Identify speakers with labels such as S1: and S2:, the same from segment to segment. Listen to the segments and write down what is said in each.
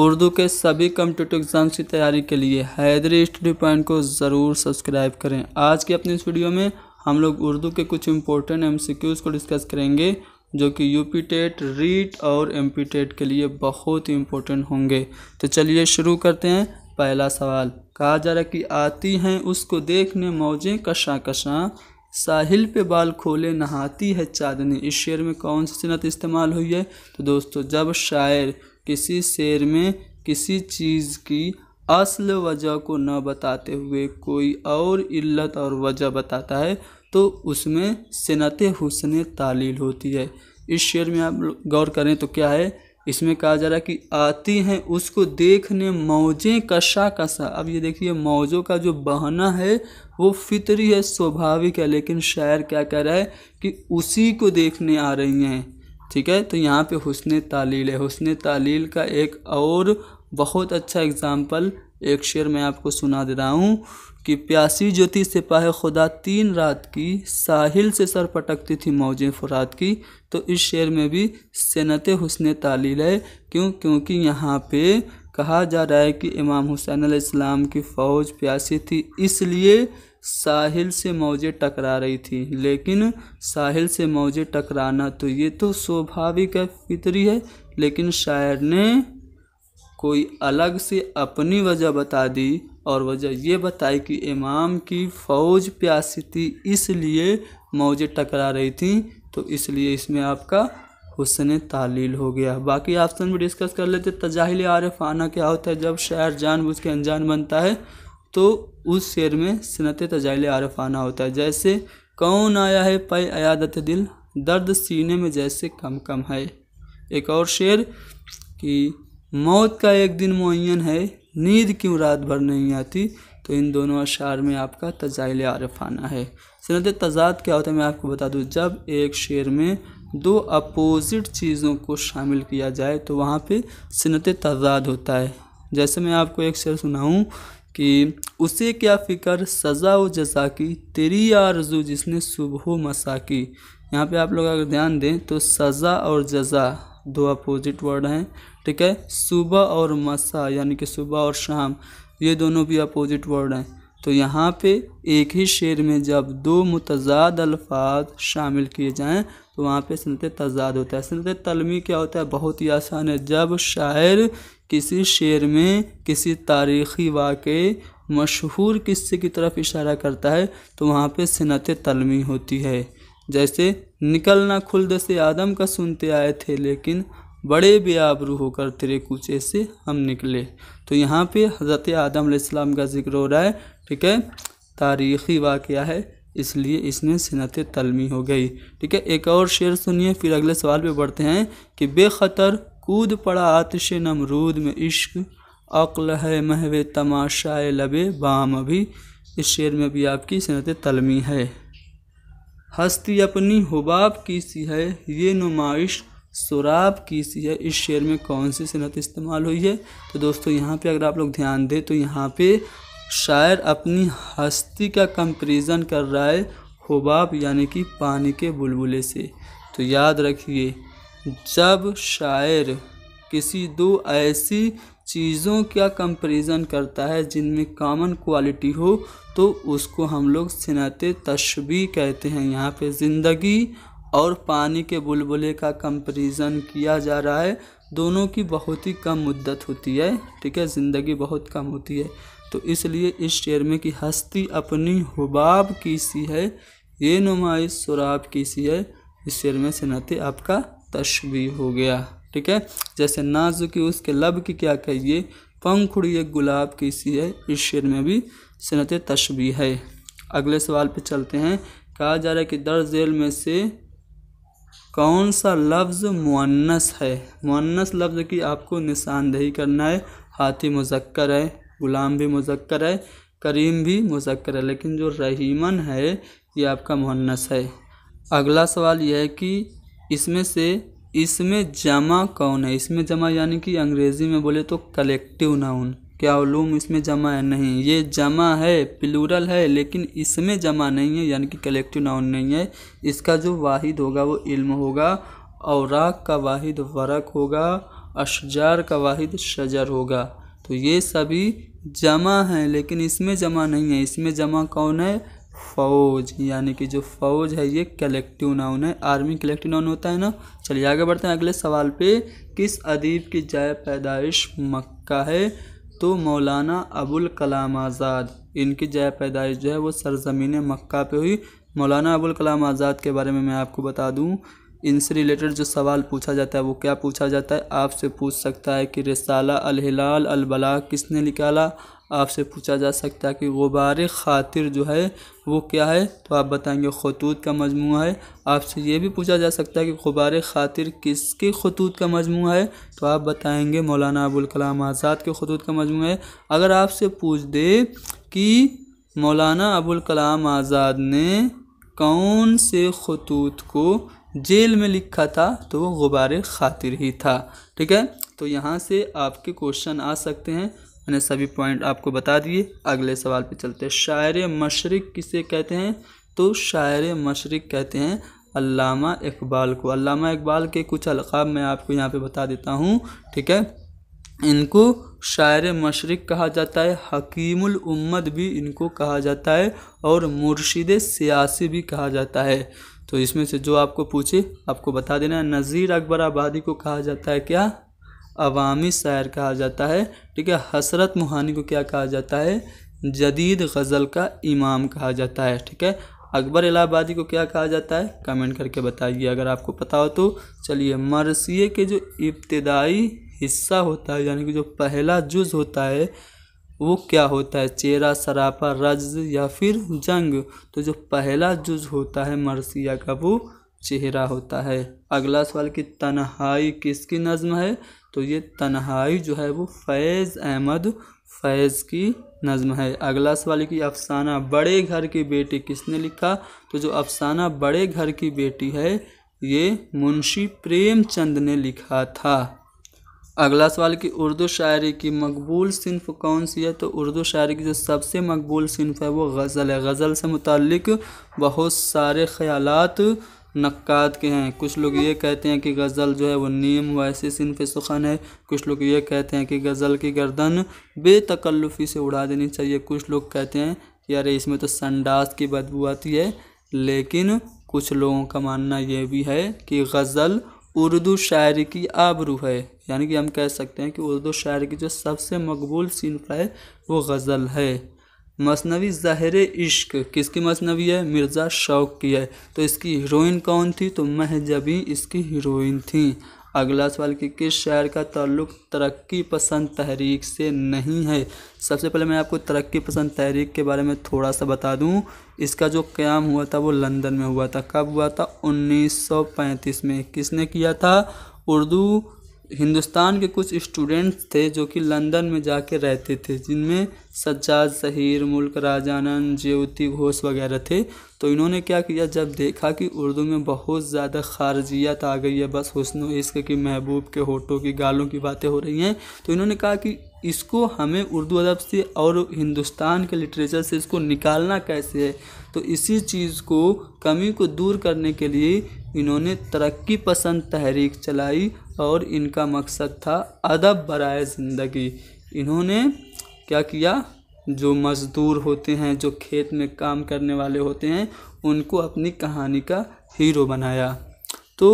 S1: उर्दू के सभी competitive exams की तैयारी के लिए हैदरी स्टडी पॉइंट को ज़रूर सब्सक्राइब करें आज के अपने इस वीडियो में हम लोग उर्दू के कुछ इंपॉर्टेंट एम को डिस्कस करेंगे जो कि पी टेट रीट और एम टेट के लिए बहुत ही इम्पोर्टेंट होंगे तो चलिए शुरू करते हैं पहला सवाल कहा जा रहा कि आती हैं उसको देखने मौजें कशा कशा साहिल पे बाल खोले नहाती है चाँदनी इस शेर में कौन सी सनत इस्तेमाल हुई है तो दोस्तों जब शायर किसी शेर में किसी चीज़ की असल वजह को न बताते हुए कोई और इल्लत और वजह बताता है तो उसमें सनत हुसन तालील होती है इस शेर में आप गौर करें तो क्या है इसमें कहा जा रहा है कि आती हैं उसको देखने मौजें कशा कशा अब ये देखिए मौजों का जो बहाना है वो फितरी है स्वाभाविक है लेकिन शायर क्या कह रहा है कि उसी को देखने आ रही हैं ठीक है तो यहाँ पे हुसन तालील है हुसन तालील का एक और बहुत अच्छा एग्ज़ाम्पल एक शेर मैं आपको सुना दे रहा हूँ कि प्यासी ज्योति सिपाह खुदा तीन रात की साहिल से सर पटकती थी मौजें फुरात की तो इस शेर में भी सनत हुसन तालील है क्यों क्योंकि यहाँ पे कहा जा रहा है कि इमाम हुसैन आसमाम की फ़ौज प्यासी थी इसलिए साहिल से मौजे टकरा रही थी लेकिन साहिल से मौजे टकराना तो ये तो स्वाभाविक है फितरी है लेकिन शायर ने कोई अलग से अपनी वजह बता दी और वजह ये बताई कि इमाम की फ़ौज प्यासी थी इसलिए मौजे टकरा रही थी तो इसलिए इसमें आपका हुसन तालील हो गया बाकी ऑप्शन भी डिस्कस कर लेते तजाहिल आरफाना क्या होता है जब शायर जानबूझ के अनजान बनता है तो उस शेर में सनत तजाइल आरफ आना होता है जैसे कौन आया है पे अयादत दिल दर्द सीने में जैसे कम कम है एक और शेर कि मौत का एक दिन मुन है नींद क्यों रात भर नहीं आती तो इन दोनों अशार में आपका तजाइल आरफ आना है सनत तजाद क्या होता है मैं आपको बता दूँ जब एक शेर में दो अपोज़िट चीज़ों को शामिल किया जाए तो वहाँ पे सनत तजाद होता है जैसे मैं आपको एक शेर सुनाऊँ कि उसे क्या फ़िक्र सज़ा व जजा की तेरी आरजू जिसने सुबह मसा की यहाँ पे आप लोग अगर ध्यान दें तो सज़ा और जजा दो अपोजिट वर्ड हैं ठीक है सुबह और मसा यानी कि सुबह और शाम ये दोनों भी अपोजिट वर्ड हैं तो यहाँ पे एक ही शेर में जब दो मुतजाद अल्फाज शामिल किए जाएं तो वहाँ पे सनत तजाद होता है सनत तलमी क्या होता है बहुत ही आसान है जब शायर किसी शेर में किसी तारीख़ी वाक़ मशहूर किस्से की तरफ इशारा करता है तो वहाँ पे सनत तलमी होती है जैसे निकलना खुलद से आदम का सुनते आए थे लेकिन बड़े बेआबरू होकर तेरे कूचे से हम निकले तो यहाँ पे हज़रत आदम आसमाम का जिक्र हो रहा है ठीक है तारीख़ी वाक़ है इसलिए इसमें सनत तलमी हो गई ठीक है एक और शेर सुनिए फिर अगले सवाल पे बढ़ते हैं कि बेखतर कूद पड़ा आतिश नमरूद में इश्क अक्ल है महव तमाशाए लबे बाम अभी इस शेर में भी आपकी सनत तलमी है हस्ती अपनी हुबाब की सी है ये नुमाइश सुराब की सी है इस शेर में कौन सी सनत इस्तेमाल हुई है तो दोस्तों यहाँ पे अगर आप लोग ध्यान दें तो यहाँ पे शायर अपनी हस्ती का कंपेरिजन कर रहा है हुबाब यानी कि पानी के बुलबुले से तो याद रखिए जब शायर किसी दो ऐसी चीज़ों का कंपेरिजन करता है जिनमें कॉमन क्वालिटी हो तो उसको हम लोग सिनत तशबी कहते हैं यहाँ पे ज़िंदगी और पानी के बुलबुले का कंपेरिजन किया जा रहा है दोनों की बहुत ही कम मुद्दत होती है ठीक है ज़िंदगी बहुत कम होती है तो इसलिए इस शेर में कि हस्ती अपनी हुबाब की सी है ये नुमाइश शराब की सी है इस शेर में सिनत आपका तश भी हो गया ठीक है जैसे नाज की उसके लब की क्या कहिए पंखुड़ी एक गुलाब की सी है इस शेर में भी सनत तश भी है अगले सवाल पे चलते हैं कहा जा रहा है कि दर्ज में से कौन सा लफ्ज़ मुन्नस है मुन्नस लफ्ज़ की आपको निशानदेही करना है हाथी मुजक्कर है गुलाम भी मुजक्कर है करीम भी मुजक्कर है लेकिन जो रहीमन है ये आपका मुनस है अगला सवाल यह है कि इसमें से इसमें जमा कौन है इसमें जमा यानी कि अंग्रेज़ी में बोले तो कलेक्टिव नाउन क्या उलूम इसमें जमा है नहीं ये जमा है प्लूरल है लेकिन इसमें जमा नहीं है यानी कि कलेक्टिव नाउन नहीं है इसका जो वाहिद होगा वो इल्म होगा और का वाहिद वरक होगा अशजार का वाहिद शजर होगा तो ये सभी जमा हैं लेकिन इसमें जमा नहीं है इसमें जमा कौन है फौज यानी कि जो फौज है ये कलेक्टिव नाउन है आर्मी कलेक्टिव नाउन होता है ना चलिए आगे बढ़ते हैं अगले सवाल पे किस अदीब की जाय पैदाइश मक्का है तो मौलाना अबुल कलाम आज़ाद इनकी जय पैदाइश जो है वो सरजमीन मक्का पे हुई मौलाना अबुल कलाम आज़ाद के बारे में मैं आपको बता दूँ इनसे रिलेटेड जो सवाल पूछा जाता है वो क्या पूछा जाता है आपसे पूछ सकता है कि रिसाला अल हिलाल अल बला किसने निकाला आपसे पूछा जा सकता है कि गुबार खातिर जो है वो क्या है तो आप बताएंगे खतूत का मजमू है आपसे ये भी पूछा जा सकता है कि गुबार खातिर किसके खतूत का मजमू है तो आप बताएंगे मौलाना अबुलकलाम आज़ाद के खतूत का मजमू है अगर आपसे पूछ दे कि मौलाना अबुलकलाम आज़ाद ने कौन से खतूत को जेल में लिखा था तो वो गुबार खातिर ही था ठीक है तो यहाँ से आपके क्वेश्चन आ सकते हैं मैंने सभी पॉइंट आपको बता दिए अगले सवाल पे चलते हैं शायर मशरक़ किसे कहते हैं तो शायर मशरक़ कहते हैं अलामा इकबाल को अलामा इकबाल के कुछ अलक़ाब मैं आपको यहाँ पे बता देता हूँ ठीक है इनको शायर मशरक़ कहा जाता है हकीमुल उम्मत भी इनको कहा जाता है और मुर्शिद सियासी भी कहा जाता है तो इसमें से जो आपको पूछे आपको बता देना है नज़ीर अकबर आबादी को कहा जाता है क्या अवामी शायर कहा जाता है ठीक है हसरत मोहानी को क्या कहा जाता है जदीद गज़ल का इमाम कहा जाता है ठीक है अकबर इलाहाबादी को क्या कहा जाता है कमेंट करके बताइए अगर आपको पता हो तो चलिए मरसिए के जो इब्तदाई हिस्सा होता है यानी कि जो पहला जुज होता है वो क्या होता है चेरा सरापा रज या फिर जंग तो जो पहला जुज होता है मरसिया का वो चेहरा होता है अगला सवाल कि तन्हाई किसकी नज़म है तो ये तन्हाई जो है वो फैज़ अहमद फैज़ की नज़म है अगला सवाल की अफसाना बड़े घर की बेटी किसने लिखा तो जो अफसाना बड़े घर की बेटी है ये मुंशी प्रेमचंद ने लिखा था अगला सवाल कि उर्दू शायरी की मकबूल सिनफ कौन सी है तो उर्दू शायरी की जो सबसे मकबूल सिनफ है वो गज़ल है गज़ल से मुतक़ बहुत सारे ख्यालात नक़ाद के हैं कुछ लोग ये कहते हैं कि गज़ल जो है वो नीम वैसे सिनफ सुखन है कुछ लोग ये कहते हैं कि गज़ल की गर्दन बेतकल्लुफ़ी से उड़ा देनी चाहिए कुछ लोग कहते हैं कि अरे इसमें तो संडास की बदबू आती है लेकिन कुछ लोगों का मानना यह भी है कि गज़ल उर्दू शायरी की आबरू है यानी कि हम कह सकते हैं कि उर्दू शायरी की जो सबसे मकबूल सिनफ है वो गज़ल है मसनवी ज़ाहिर इश्क किसकी मसनवी है मिर्ज़ा शौक की है तो इसकी हीरोइन कौन थी तो महजबी इसकी हीरोइन थी अगला सवाल कि किस शहर का ताल्लुक तरक्की पसंद तहरीक से नहीं है सबसे पहले मैं आपको तरक्की पसंद तहरीक के बारे में थोड़ा सा बता दूं इसका जो क़्याम हुआ था वो लंदन में हुआ था कब हुआ था 1935 में किसने किया था उर्दू हिंदुस्तान के कुछ स्टूडेंट्स थे जो कि लंदन में जाके रहते थे जिनमें सज्जाद सहीर मुल्क राजानंद ज्योति घोष वगैरह थे तो इन्होंने क्या किया जब देखा कि उर्दू में बहुत ज़्यादा खारजियत आ गई है बस हुसन इश्क कि महबूब के होठों की गालों की बातें हो रही हैं तो इन्होंने कहा कि इसको हमें उर्दू अदब से और हिंदुस्तान के लिटरेचर से इसको निकालना कैसे है तो इसी चीज़ को कमी को दूर करने के लिए इन्होंने तरक्की पसंद तहरीक चलाई और इनका मकसद था अदब बरए ज़िंदगी इन्होंने क्या किया जो मज़दूर होते हैं जो खेत में काम करने वाले होते हैं उनको अपनी कहानी का हीरो बनाया तो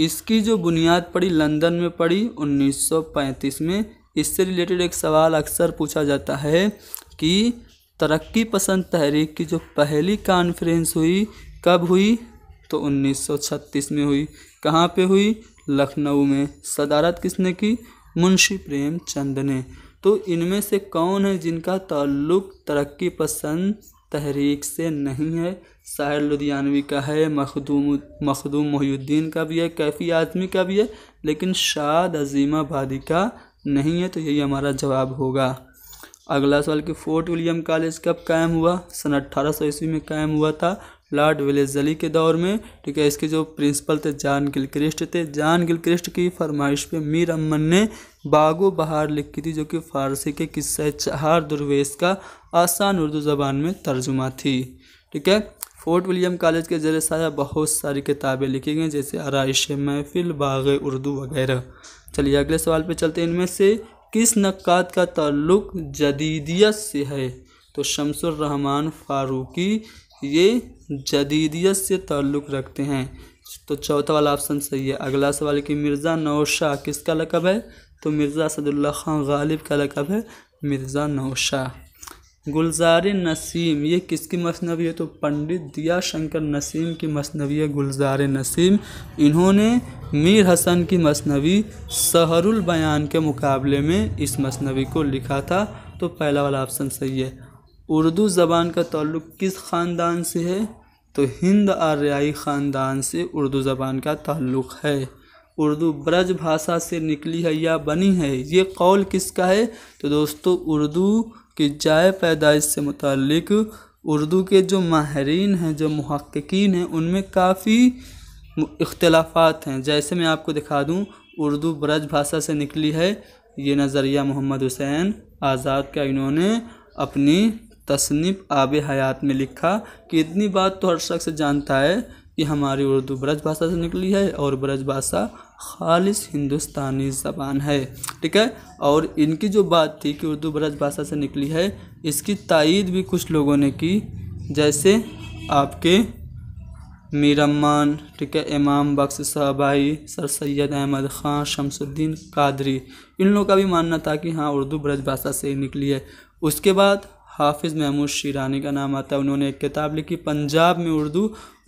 S1: इसकी जो बुनियाद पड़ी लंदन में पड़ी 1935 में इससे रिलेटेड एक सवाल अक्सर पूछा जाता है कि तरक्की पसंद तहरीक की जो पहली कॉन्फ्रेंस हुई कब हुई तो 1936 में हुई कहाँ पे हुई लखनऊ में सदारत किसने की मुंशी प्रेम चंद ने तो इनमें से कौन है जिनका ताल्लुक तरक्की पसंद तहरीक से नहीं है साहिर लुधियानवी का है मखदूम मखदूम मोहुद्दीन का भी है कैफ़ी आदमी का भी है लेकिन शाद अजीमाबादी का नहीं है तो यही हमारा जवाब होगा अगला सवाल कि फोर्ट विलियम कॉलेज कब कायम हुआ सन अट्ठारह सौ ईस्वी में कायम हुआ था लॉर्ड विलेजली के दौर में ठीक है इसके जो प्रिंसिपल थे जान गिलक्रिस्ट थे जान गिलक्रिस्ट की फरमाइश पे मीर अमन ने बागो बहार लिखी थी जो कि फारसी के किस्से चहार दुर्वेश का आसान उर्दू ज़बान में तर्जुमा थी ठीक है फोर्ट विलियम कॉलेज के जरिए साया बहुत सारी किताबें लिखी गई जैसे आरइश महफिल बाग उर्दू वगैरह चलिए अगले सवाल पे चलते हैं इनमें से किस नक्कात का ताल्लुक जदीदियत से है तो शमसुर रहमान फारूकी ये जदीदियत से ताल्लुक़ रखते हैं तो चौथा वाला ऑप्शन सही है अगला सवाल कि मिर्ज़ा नौशाह किसका लकब है तो मिर्ज़ा सदुल्ला खान गालिब का लकब है मिर्ज़ा नौशाह गुलजार नसीम ये किसकी मसनवी है तो पंडित दिया शंकर नसीम की मसनवी है गुलजार नसीम इन्होंने मीर हसन की मसनवी सहरुल बयान के मुकाबले में इस मसनवी को लिखा था तो पहला वाला ऑप्शन सही है उर्दू ज़बान का ताल्लुक़ किस ख़ानदान से है तो हिंद आर्याई ख़ानदान से उर्दू ज़बान का ताल्लुक़ है उर्दू ब्रज भाषा से निकली है या बनी है ये कौल किसका है तो दोस्तों उर्दू कि जाए पैदाइश से मुतक उर्दू के जो माहरीन हैं जो महक्कीन हैं उनमें काफ़ी इख्लाफा हैं जैसे मैं आपको दिखा दूँ उर्दू ब्रज भाषा से निकली है ये नज़रिया मोहम्मद हुसैन आज़ाद का इन्होंने अपनी तसनीफ आब हयात में लिखा कि इतनी बात तो हर शख्स जानता है कि हमारी उर्दू ब्रज भाषा से निकली है और ब्रज भाषा खालिश हिंदुस्तानी ज़बान है ठीक है और इनकी जो बात थी कि उर्दू ब्रज भाषा से निकली है इसकी तइद भी कुछ लोगों ने की जैसे आपके मीरम्मान ठीक है इमाम बख्श साहबाई सर सैयद अहमद ख़ान शमसुद्दीन कादरी इन लोगों का भी मानना था कि हाँ उर्दू ब्रज भाषा से निकली है उसके बाद हाफिज़ महमूद शीरानी का नाम आता है उन्होंने एक किताब लिखी पंजाब में उर्दू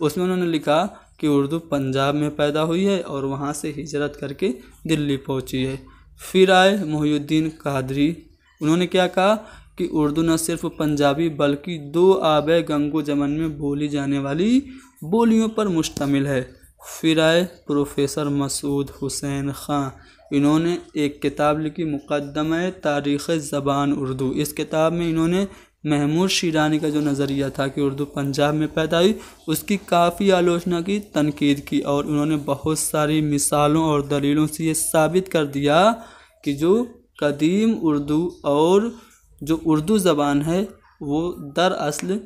S1: उसमें उन्होंने लिखा कि उर्दू पंजाब में पैदा हुई है और वहाँ से हिजरत करके दिल्ली पहुँची है फिर आए मोहुद्दीन कादरी उन्होंने क्या कहा कि उर्दू न सिर्फ पंजाबी बल्कि दो आब गंगो जमन में बोली जाने वाली बोलियों पर मुश्तमिल है फिर आए प्रोफेसर मसूद हुसैन ख़ां इन्होंने एक किताब लिखी मुकदम तारीख़ ज़बान उर्दू इस किताब में इन्होंने महमूद शीरानी का जो नज़रिया था कि उर्दू पंजाब में पैदा हुई उसकी काफ़ी आलोचना की तनकीद की और उन्होंने बहुत सारी मिसालों और दलीलों से ये साबित कर दिया कि जो कदीम उर्दू और जो उर्दू ज़बान है वो दरअसल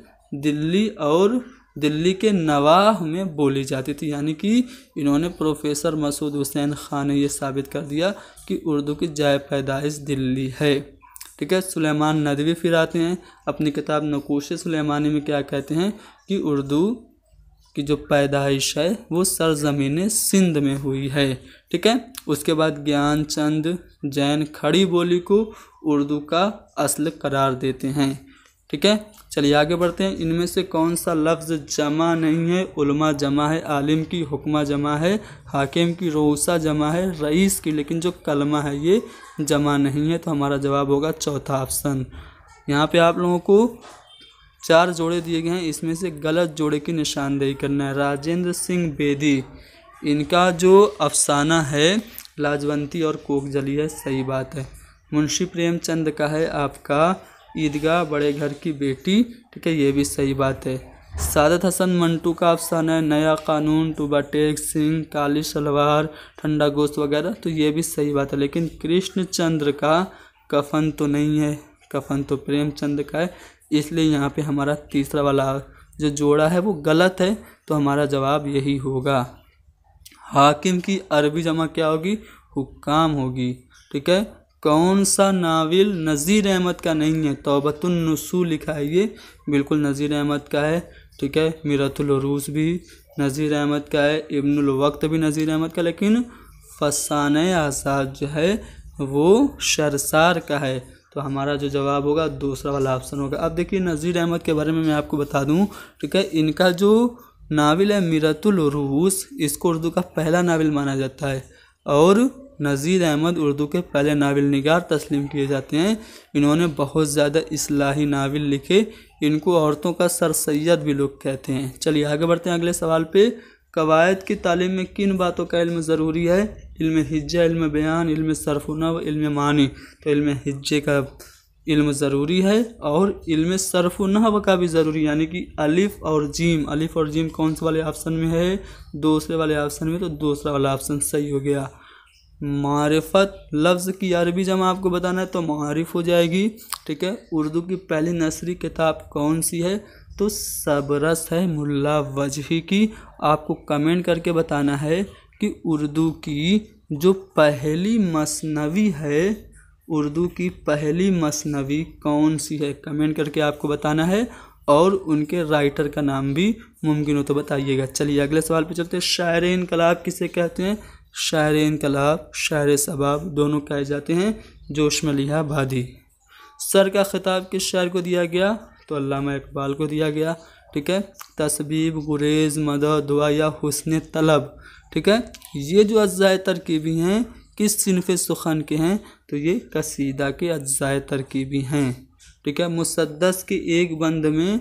S1: दिल्ली और दिल्ली के नवाह में बोली जाती थी यानी कि इन्होंने प्रोफेसर मसूद हुसैन खान ने यह साबित कर दिया कि उर्दू की जाय पैदाइश दिल्ली है ठीक है सुलेमान नदवी फिर आते हैं अपनी किताब नकोश सुलेमानी में क्या कहते हैं कि उर्दू की जो पैदाइश है वो सरजमीन सिंध में हुई है ठीक है उसके बाद ज्ञान चंद जैन खड़ी बोली को उर्दू का असल करार देते हैं ठीक है चलिए आगे बढ़ते हैं इनमें से कौन सा लफ्ज़ जमा नहीं है उलमा जमा है आलिम की हुक्मा जमा है हाकिम की रोसा जमा है रईस की लेकिन जो कलमा है ये जमा नहीं है तो हमारा जवाब होगा चौथा ऑप्शन यहाँ पे आप लोगों को चार जोड़े दिए गए हैं इसमें से गलत जोड़े की निशानदेही करना है राजेंद्र सिंह बेदी इनका जो अफसाना है लाजवंती और कोकजली है सही बात है मुंशी प्रेमचंद का है आपका ईदगाह बड़े घर की बेटी ठीक है ये भी सही बात है सादत हसन मंटू का अफसाना है नया कानून टूबा टेक सिंह काली शलवार ठंडा गोश्त वगैरह तो ये भी सही बात है लेकिन कृष्ण चंद्र का कफन तो नहीं है कफन तो प्रेमचंद का है इसलिए यहाँ पे हमारा तीसरा वाला जो जोड़ा है वो गलत है तो हमारा जवाब यही होगा हाकिम की अरबी जमा क्या होगी हुक्काम होगी ठीक है कौन सा नावल नज़ीर अहमद का नहीं है तोबतुलनसू लिखा है ये बिल्कुल नज़ीर अहमद का है ठीक है मीरतुलरूस भी नज़ीर अहमद का है इब्नुल भी नज़ीर अहमद का लेकिन फसान आसाद जो है वो शरसार का है तो हमारा जो जवाब होगा दूसरा वाला ऑप्शन होगा अब देखिए नज़ीर अहमद के बारे में मैं आपको बता दूँ ठीक है इनका जो नावल है मीरतुल इसको उर्दू का पहला नावल माना जाता है और नज़ीर अहमद उर्दू के पहले नावल नगार तस्लीम किए जाते हैं इन्होंने बहुत ज़्यादा असलाही नावल लिखे इनको औरतों का सर सैद भी लोग कहते हैं चलिए आगे बढ़ते हैं अगले सवाल पे कवायद की तालीम में किन बातों का इल्म ज़रूरी है इल्म हिज्जा इल्म बयान इल्म सरफनव इल्म मानी तो इल्म हिज्जे का इल्म ज़रूरी है और इल्म सरफ का भी ज़रूरी यानी कि अलिफ़ और जीम अलिफ़ और जीम कौन से वाले ऑप्शन में है दूसरे वाले ऑप्शन में तो दूसरा वाला ऑप्शन सही हो गया मारिफत लफ्ज़ की अरबी जमा आपको बताना है तो मारिफ हो जाएगी ठीक है उर्दू की पहली नसरी किताब कौन सी है तो सबरस है मुल्ला वजही की आपको कमेंट करके बताना है कि उर्दू की जो पहली मसनवी है उर्दू की पहली मसनवी कौन सी है कमेंट करके आपको बताना है और उनके राइटर का नाम भी मुमकिन हो तो बताइएगा चलिए अगले सवाल पे चलते हैं शायर इनकलाब किसे कहते हैं शायर इनकलाब शायर सबाब दोनों कहे जाते हैं जोश मलिहा भादी सर का खिताब किस शायर को दिया गया तो अल्लामा इकबाल को दिया गया ठीक है तस्बीब गुरेज मद दुआ या हुसन तलब ठीक है ये जो अज्जाए तरकीबी हैं किस सिनफ सुखन के हैं तो ये कसीदा के अज्जाए तरकीबी हैं ठीक है मुसदस के एक बंद में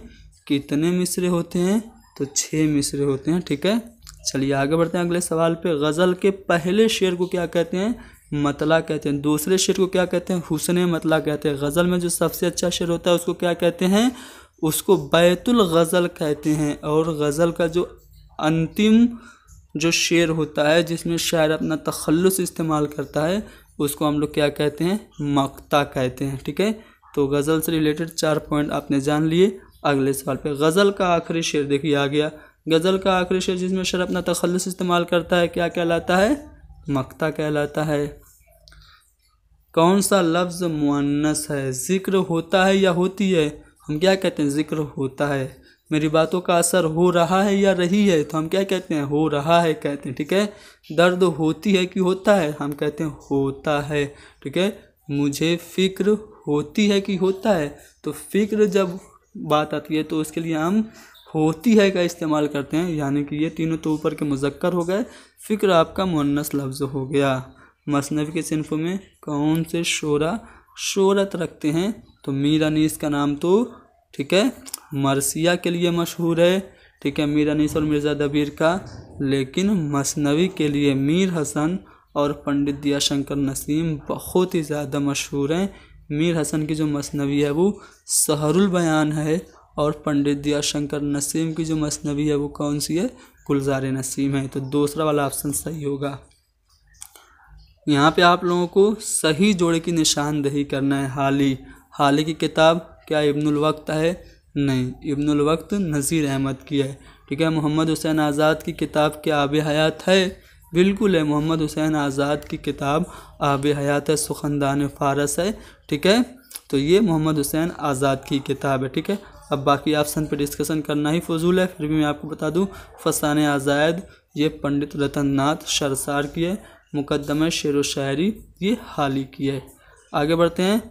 S1: कितने मिसरे होते हैं तो छः मिसरे होते हैं ठीक है चलिए आगे बढ़ते हैं अगले सवाल पे गज़ल के पहले शेर को क्या कहते हैं मतला कहते हैं दूसरे शेर को क्या कहते हैं हुसन मतला कहते हैं गज़ल में जो सबसे अच्छा शेर होता है उसको क्या कहते हैं उसको बैतुल गज़ल कहते हैं और गज़ल का जो अंतिम जो शेर होता है जिसमें शायर अपना तखलस इस्तेमाल करता है उसको हम लोग क्या कहते हैं मक्ता कहते हैं ठीक है तो गज़ल से रिलेटेड चार पॉइंट आपने जान लिए अगले सवाल पे गज़ल का आखिरी शेर देखिए आ गया गज़ल का आखिरी शेर जिसमें शर अपना तखलस इस्तेमाल करता है क्या कहलाता है मक्ता कहलाता है कौन सा लफ्ज़ मुनस है ज़िक्र होता है या होती है हम क्या कहते हैं ज़िक्र होता है मेरी बातों का असर हो रहा है या रही है तो हम क्या कहते हैं हो रहा है कहते हैं ठीक है दर्द होती है कि होता है हम कहते हैं होता है ठीक है मुझे फ़िक्र होती है कि होता है तो फ़िक्र जब बात आती है तो उसके लिए हम होती है का इस्तेमाल करते हैं यानी कि ये तीनों तो ऊपर के मुजक्कर हो गए फ़िक्र आपका मुन्नस लफ्ज़ हो गया मसनफ़ के सिनफ में कौन से शोरा शोरत रखते हैं तो मीर अनीस का नाम तो ठीक है मरसिया के लिए मशहूर है ठीक है मीर अनीस और मिर्ज़ा दबीर का लेकिन मसनवी के लिए मीर हसन और पंडित दिया शंकर नसीम बहुत ही ज़्यादा मशहूर हैं मीर हसन की जो मसनवी है वो सहरुल बयान है और पंडित दिया शंकर नसीम की जो मसनवी है वो कौन सी है गुलजार नसीम है तो दूसरा वाला ऑप्शन सही होगा यहाँ पे आप लोगों को सही जोड़े की निशानदही करना है हाल ही हाल ही की किताब क्या इब्नुलवक्त है नहीं इब्नुलवक्त नज़ीर अहमद की है ठीक है मोहम्मद हुसैन आज़ाद की किताब क्या आब हयात है बिल्कुल है मोहम्मद हुसैन आज़ाद की किताब आब हयात है सुखनदान फारस है ठीक है तो ये मोहम्मद हुसैन आज़ाद की किताब है ठीक है अब बाकी ऑप्शन पे डिस्कशन करना ही फजूल है फिर भी मैं आपको बता दूँ फसान आज़ाद ये पंडित रतन नाथ शरसार की है मुकदमा शेर व शायरी ये हाली की है आगे बढ़ते हैं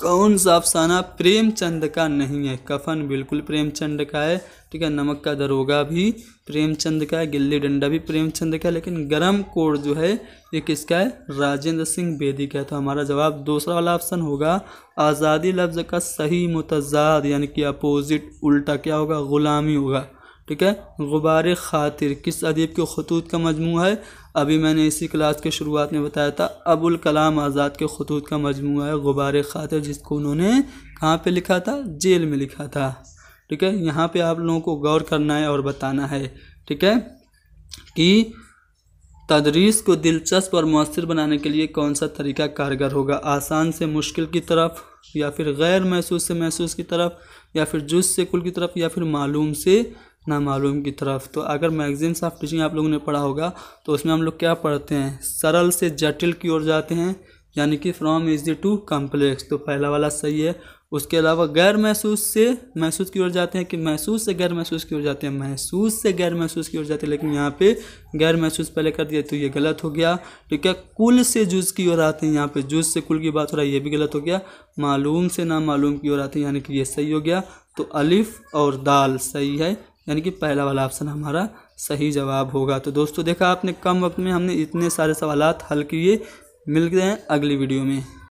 S1: कौन सा अफसाना प्रेमचंद का नहीं है कफन बिल्कुल प्रेमचंद का है ठीक है नमक का दरोगा भी प्रेमचंद का है गिल्ली डंडा भी प्रेमचंद का है लेकिन गरम कोड जो है ये किसका है राजेंद्र सिंह बेदी का है तो हमारा जवाब दूसरा वाला ऑप्शन होगा आज़ादी लफ्ज़ का सही मुतजाद यानी कि अपोजिट उल्टा क्या होगा ग़ुलामी होगा ठीक है गुबार ख़ातिर किस अदीब के खतूत का मजमू है अभी मैंने इसी क्लास के शुरुआत में बताया था अबुल कलाम आज़ाद के खतूत का मजमू है गुबार ख़ातिर जिसको उन्होंने कहाँ पे लिखा था जेल में लिखा था ठीक है यहाँ पे आप लोगों को गौर करना है और बताना है ठीक है कि तदरीस को दिलचस्प और मौसर बनाने के लिए कौन सा तरीका कारगर होगा आसान से मुश्किल की तरफ या फिर गैर महसूस से महसूस की तरफ या फिर जुज से कुल की तरफ या फिर मालूम से नामालूम की तरफ तो अगर मैगजीन्स ऑफ टीचिंग आप लोगों ने पढ़ा होगा तो उसमें हम लोग क्या पढ़ते हैं सरल से जटिल की ओर जाते हैं यानी कि फ्रॉम इजी टू कम्प्लेक्स तो पहला वाला सही है उसके अलावा गैर महसूस से महसूस की ओर जाते हैं कि महसूस से गैर महसूस की ओर जाते हैं महसूस से गैर महसूस की ओर जाते हैं लेकिन यहाँ पे गैर महसूस पहले कर दिया तो ये गलत हो गया ठीक तो है कुल से जूस की ओर आते हैं यहाँ पे जूस से कुल की बात हो रहा है ये भी गलत हो गया मालूम से ना मालूम की ओर आते हैं यानी कि ये सही हो गया तो अलिफ और दाल सही है यानी कि पहला वाला ऑप्शन हमारा सही जवाब होगा तो दोस्तों देखा आपने कम वक्त में हमने इतने सारे सवाल हल किए मिल गए हैं अगली वीडियो में